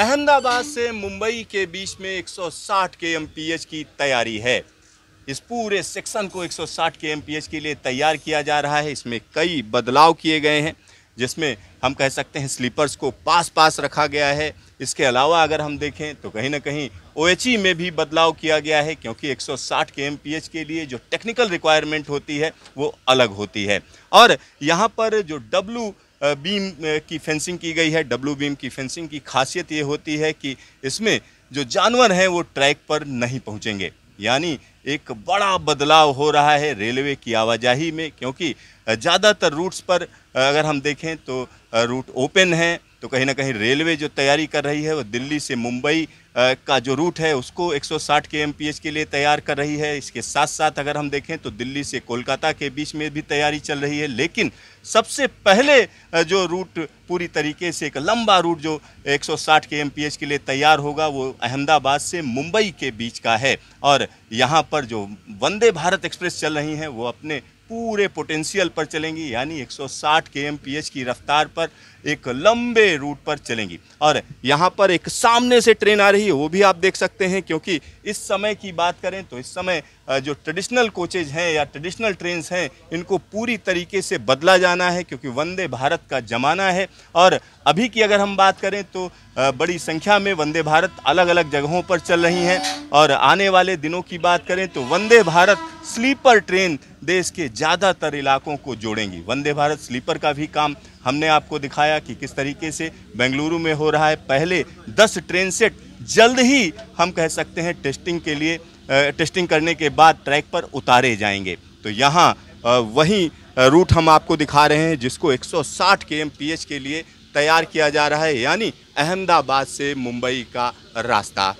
अहमदाबाद से मुंबई के बीच में 160 के एम की तैयारी है इस पूरे सेक्शन को 160 के एम के लिए तैयार किया जा रहा है इसमें कई बदलाव किए गए हैं जिसमें हम कह सकते हैं स्लीपर्स को पास पास रखा गया है इसके अलावा अगर हम देखें तो कहीं ना कहीं ओ में भी बदलाव किया गया है क्योंकि 160 के एम के लिए जो टेक्निकल रिक्वायरमेंट होती है वो अलग होती है और यहाँ पर जो डब्लू बीम की फेंसिंग की गई है डब्लू बीम की फेंसिंग की खासियत ये होती है कि इसमें जो जानवर हैं वो ट्रैक पर नहीं पहुँचेंगे यानी एक बड़ा बदलाव हो रहा है रेलवे की आवाजाही में क्योंकि ज़्यादातर रूट्स पर अगर हम देखें तो रूट ओपन हैं तो कहीं ना कहीं रेलवे जो तैयारी कर रही है वो दिल्ली से मुंबई का जो रूट है उसको 160 के एम के लिए तैयार कर रही है इसके साथ साथ अगर हम देखें तो दिल्ली से कोलकाता के बीच में भी तैयारी चल रही है लेकिन सबसे पहले जो रूट पूरी तरीके से एक लंबा रूट जो 160 के एम के लिए तैयार होगा वो अहमदाबाद से मुंबई के बीच का है और यहाँ पर जो वंदे भारत एक्सप्रेस चल रही हैं वो अपने पूरे पोटेंशियल पर चलेंगी यानी 160 के एम की रफ्तार पर एक लंबे रूट पर चलेंगी और यहाँ पर एक सामने से ट्रेन आ रही है वो भी आप देख सकते हैं क्योंकि इस समय की बात करें तो इस समय जो ट्रेडिशनल कोचेज हैं या ट्रेडिशनल ट्रेन्स हैं इनको पूरी तरीके से बदला जाना है क्योंकि वंदे भारत का ज़माना है और अभी की अगर हम बात करें तो बड़ी संख्या में वंदे भारत अलग अलग जगहों पर चल रही हैं और आने वाले दिनों की बात करें तो वंदे भारत स्लीपर ट्रेन देश के ज़्यादातर इलाकों को जोड़ेंगी वंदे भारत स्लीपर का भी काम हमने आपको दिखाया कि किस तरीके से बेंगलुरु में हो रहा है पहले दस ट्रेन सेट जल्द ही हम कह सकते हैं टेस्टिंग के लिए टेस्टिंग करने के बाद ट्रैक पर उतारे जाएंगे तो यहाँ वही रूट हम आपको दिखा रहे हैं जिसको 160 के एम के लिए तैयार किया जा रहा है यानी अहमदाबाद से मुंबई का रास्ता